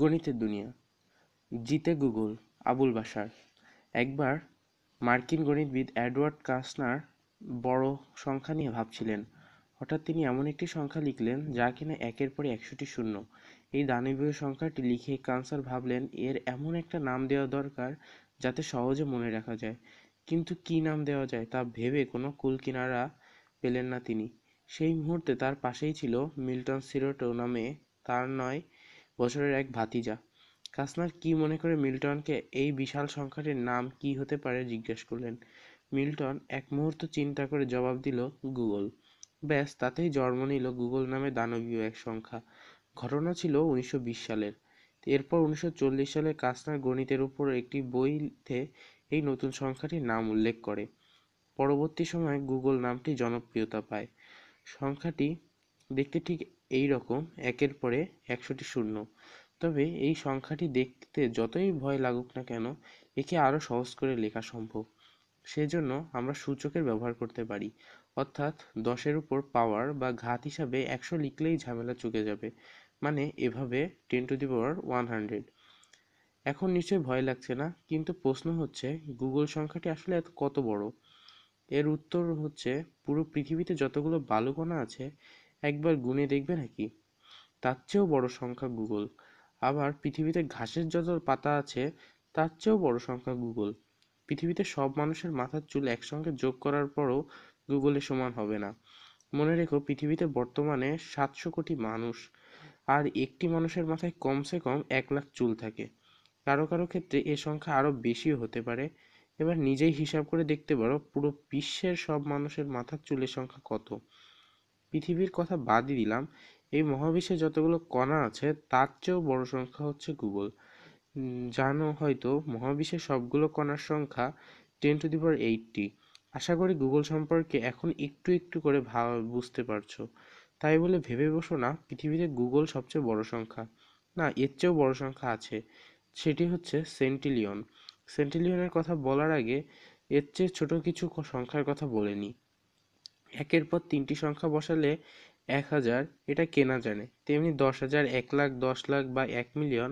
গণিতের দুনিয়া জিতে গুগল আবুল বাসার একবার মার্কিন গণিতবিদ অ্যাডওয়ার্ড কাসনার বড় সংখ্যা নিয়ে ভাবছিলেন হঠাৎ তিনি এমন একটি সংখ্যা লিখলেন যা কিনা একের পরে একশোটি শূন্য এই দানবীয় সংখ্যাটি লিখে কাসনার ভাবলেন এর এমন একটা নাম দেওয়া দরকার যাতে সহজে মনে রাখা যায় কিন্তু কি নাম দেওয়া যায় তা ভেবে কোনো কুল কিনারা পেলেন না তিনি সেই মুহূর্তে তার পাশেই ছিল মিল্টন সিরোটো নামে তার নয় বছরের এক ভাতিজা কাসনার কি মনে করে মিল্টনকে এই বিশাল সংখ্যাটির নাম কি হতে পারে জিজ্ঞেস করলেন মিল্টন এক মুহূর্ত চিন্তা করে জবাব দিল গুগল ব্যাস তাতেই জন্ম নিল গুগল নামে দানবীয় এক সংখ্যা ঘটনা ছিল উনিশশো সালের এরপর উনিশশো সালে কাসনার গণিতের উপর একটি বইতে এই নতুন সংখ্যাটির নাম উল্লেখ করে পরবর্তী সময়ে গুগল নামটি জনপ্রিয়তা পায় সংখ্যাটি দেখতে ঠিক এই রকম একের পরে একশোটি শূন্য তবে এই সংখ্যাটি দেখতে যতই ভয় লাগুক না কেন একে আরও সহজ করে লেখা সম্ভব সেজন্য আমরা সূচকের ব্যবহার করতে পারি অর্থাৎ দশের উপর পাওয়ার বা ঘাত হিসাবে একশো লিখলেই ঝামেলা চুকে যাবে মানে এভাবে ten to the power one hundred এখন নিশ্চয়ই ভয় লাগছে না কিন্তু প্রশ্ন হচ্ছে গুগল সংখ্যাটি আসলে এত কত বড় এর উত্তর হচ্ছে পুরো পৃথিবীতে যতগুলো বালুকণা আছে একবার গুনে দেখবে নাকি তার চেয়েও বড় সংখ্যা গুগল আবার পৃথিবীতে ঘাসের যত পাতা আছে তার চেয়েও বড় সংখ্যা গুগল পৃথিবীতে সব মানুষের মাথার চুল একসঙ্গে যোগ করার পরও গুগলের সমান হবে না মনে রেখো পৃথিবীতে বর্তমানে সাতশো কোটি মানুষ আর একটি মানুষের মাথায় কমসে কম এক লাখ চুল থাকে কারো কারো ক্ষেত্রে এ সংখ্যা আরও বেশিও হতে পারে এবার নিজেই হিসাব করে দেখতে পারো পুরো বিশ্বের সব মানুষের মাথার চুলের সংখ্যা কত পৃথিবীর কথা বাদই দিলাম এই মহাবিশ্বে যতগুলো কণা আছে তার চেয়েও বড় সংখ্যা হচ্ছে গুগল জানো হয়তো মহাবিশ্বের সবগুলো কণার সংখ্যা ten to the power eighty আশা করি গুগল সম্পর্কে এখন একটু একটু করে ভা বুঝতে পারছো তাই বলে ভেবে বসো না পৃথিবীতে গুগল সবচেয়ে বড় সংখ্যা না এর চেয়েও বড় সংখ্যা আছে সেটি হচ্ছে সেন্টিলিয়ন সেন্টিলিয়নের কথা বলার আগে এর চেয়ে ছোট কিছু সংখ্যার কথা বলে নিই একের পর তিনটি সংখ্যা বসালে এক হাজার এটা কেনা জানে তেমনি দশ হাজার এক লাখ দশ লাখ বা এক মিলিয়ন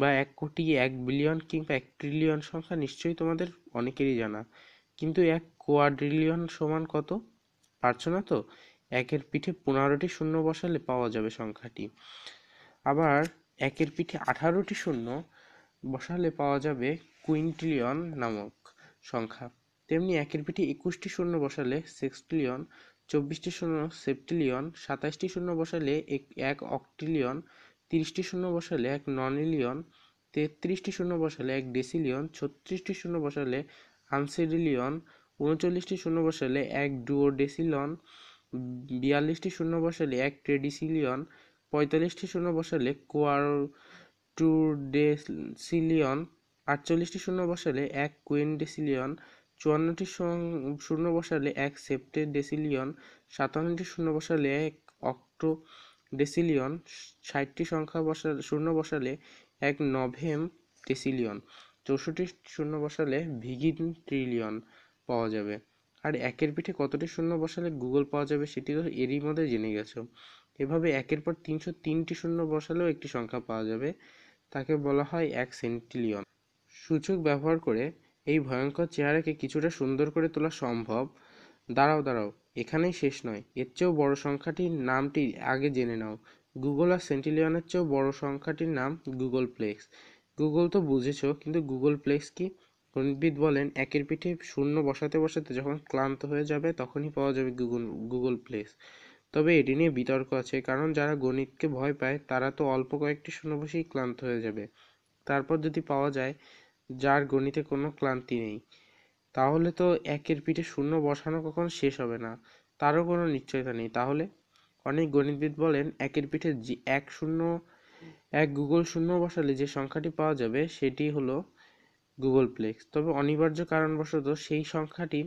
বা এক কোটি এক বিলিয়ন কিংবা এক ট্রিলিয়ন সংখ্যা নিশ্চয়ই তোমাদের অনেকেরই জানা কিন্তু এক কোয়াড্রিলিয়ন সমান কত পারছো না তো একের পিঠে পনেরোটি শূন্য বসালে পাওয়া যাবে সংখ্যাটি আবার একের পিঠে আঠারোটি শূন্য বসালে পাওয়া যাবে কুইন্টিলিয়ন নামক সংখ্যা তেমনি একের পিঠে একুশটি শূন্য বসালে সেক্সটিলিয়ন চব্বিশটি শূন্য সেপ্টিলিয়ন সাতাশটি শূন্য বসালে এক এক অক্টিলিয়ন তিরিশটি শূন্য বসালে এক ননিলিয়ন তেত্রিশটি শূন্য বসালে এক ডেসিলিয়ন ছত্রিশটি শূন্য বসালে আনসিডিলিয়ন উনচল্লিশটি শূন্য বসালে এক ডুওডেসিলন বিয়াল্লিশটি শূন্য বসালে এক ট্রেডিসিলিয়ন পঁয়তাল্লিশটি শূন্য বসালে টুডেসিলিয়ন আটচল্লিশটি শূন্য বসালে এক কুইনডেসিলিয়ন চুয়ান্নটি শূন্য বসালে এক সেপ্টে ডেসিলিয়ন সাতান্নটি শূন্য বসালে এক অক্টো ডেসিলিয়ন ষাটটি সংখ্যা বসা শূন্য বসালে এক নভেম ডেসিলিয়ন চৌষট্টি শূন্য বসালে ভিগিন ট্রিলিয়ন পাওয়া যাবে আর একের পিঠে কতটি শূন্য বসালে গুগল পাওয়া যাবে সেটি তো এরই মধ্যে জেনে গেছো এভাবে একের পর তিনশো তিনটি শূন্য বসালেও একটি সংখ্যা পাওয়া যাবে তাকে বলা হয় এক সেন্টিলিয়ন সূচক ব্যবহার করে এই ভয়ঙ্কর চেহারাকে কিছুটা সুন্দর করে তোলা সম্ভব দাঁড়াও দাঁড়াও এখানেই শেষ নয় এর চেয়েও বড় সংখ্যাটির নামটি আগে জেনে নাও গুগল আর সেন্টিলিয়নের চেয়েও বড় সংখ্যাটির নাম গুগল প্লেক্স গুগল তো বুঝেছ কিন্তু গুগল প্লেক্স কি গণিতবিদ বলেন একের পিঠে শূন্য বসাতে বসাতে যখন ক্লান্ত হয়ে যাবে তখনই পাওয়া যাবে গুগল গুগল প্লেক্স তবে এটি নিয়ে বিতর্ক আছে কারণ যারা গণিতকে ভয় পায় তারা তো অল্প কয়েকটি শূন্য বসেই ক্লান্ত হয়ে যাবে তারপর যদি পাওয়া যায় যার গণিতে কোনো ক্লান্তি নেই তাহলে তো একের পিঠে শূন্য বসানো কখনো শেষ হবে না তারও কোনো নিশ্চয়তা নেই তাহলে অনেক গণিতবিদ বলেন একের পিঠে জি এক শূন্য এক গুগল শূন্য বসালে যে সংখ্যাটি পাওয়া যাবে সেটি হলো গুগল প্লেক্স তবে অনিবার্য কারণবশত সেই সংখ্যাটি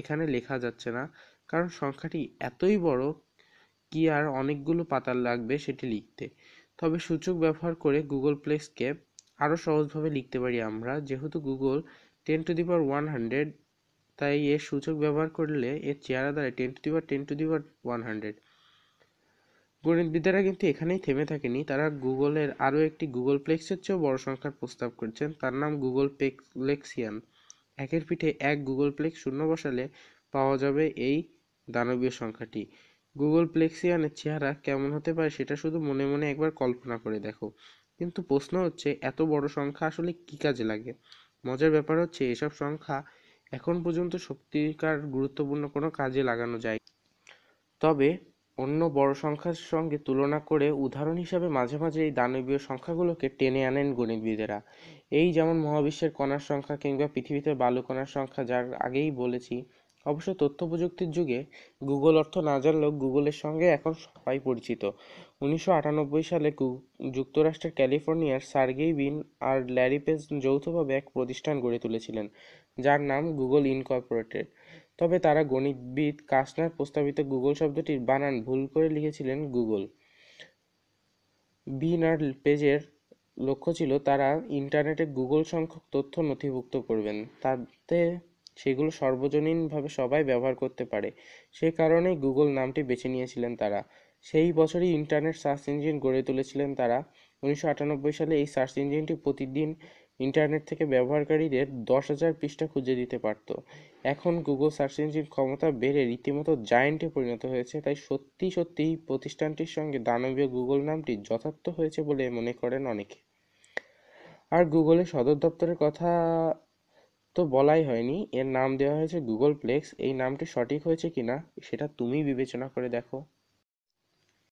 এখানে লেখা যাচ্ছে না কারণ সংখ্যাটি এতই বড় কি আর অনেকগুলো পাতা লাগবে সেটি লিখতে তবে সূচক ব্যবহার করে গুগল প্লেক্সকে আরও সহজভাবে লিখতে পারি আমরা যেহেতু googol ten to the power one hundred তাই এর সূচক ব্যবহার করলে এর চেহারা দাঁড়ায় ten to the power ten to the power one hundred গণিতবিদরা কিন্তু এখানেই থেমে থাকেনি তারা গুগলের আরও একটি গুগল প্লেক্সের চেয়েও বড় সংখ্যার প্রস্তাব করছেন তার নাম গুগল প্লেক্সিয়ান একের পিঠে এক গুগল প্লেক্স শূন্য বসালে পাওয়া যাবে এই দানবীয় সংখ্যাটি গুগল প্লেক্সিয়ানের চেহারা কেমন হতে পারে সেটা শুধু মনে মনে একবার কল্পনা করে দেখো কিন্তু প্রশ্ন হচ্ছে এত বড় সংখ্যা আসলে কী কাজে লাগে মজার ব্যাপার হচ্ছে এসব সংখ্যা এখন পর্যন্ত সত্যিকার গুরুত্বপূর্ণ কোনো কাজে লাগানো যায় তবে অন্য বড় সংখ্যার সঙ্গে তুলনা করে উদাহরণ হিসাবে মাঝে মাঝে এই দানবীয় সংখ্যাগুলোকে টেনে আনেন গণিতবিদেরা এই যেমন মহাবিশ্বের কণার সংখ্যা কিংবা পৃথিবীতে বালুকণার সংখ্যা যার আগেই বলেছি অবশ্য তথ্য প্রযুক্তির যুগে গুগল অর্থ না জানলেও গুগলের সঙ্গে এখন সবাই পরিচিত উনিশশো আটানব্বই সালে যুক্তরাষ্ট্রের ক্যালিফোর্নিয়ার সার্গেই বিন আর ল্যারি পেজ যৌথভাবে এক প্রতিষ্ঠান গড়ে তুলেছিলেন যার নাম গুগল ইনকর্পোরেটেড তবে তারা গণিতবিদ কাসনার প্রস্তাবিত গুগল শব্দটির বানান ভুল করে লিখেছিলেন গুগল বিন আর পেজের লক্ষ্য ছিল তারা ইন্টারনেটে গুগল সংখ্যক তথ্য নথিভুক্ত করবেন তাতে সেগুলো সর্বজনীনভাবে সবাই ব্যবহার করতে পারে সে কারণেই গুগল নামটি বেছে নিয়েছিলেন তারা সেই বছরই ইন্টারনেট সার্চ ইঞ্জিন গড়ে তুলেছিলেন তারা উনিশশো আটানব্বই সালে এই সার্চ ইঞ্জিনটি প্রতিদিন ইন্টারনেট থেকে ব্যবহারকারীদের দশ হাজার পৃষ্ঠা খুঁজে দিতে পারত এখন গুগল সার্চ ইঞ্জিন ক্ষমতা বেড়ে রীতিমতো জায়েন্টে পরিণত হয়েছে তাই সত্যি সত্যি প্রতিষ্ঠানটির সঙ্গে দানবীয় গুগল নামটি যথার্থ হয়েছে বলে মনে করেন অনেকে আর গুগলের সদর দপ্তরের কথা তো বলাই হয়নি এর নাম দেওয়া হয়েছে গুগল প্লেক্স এই নামটি সঠিক হয়েছে কিনা সেটা তুমি বিবেচনা করে দেখো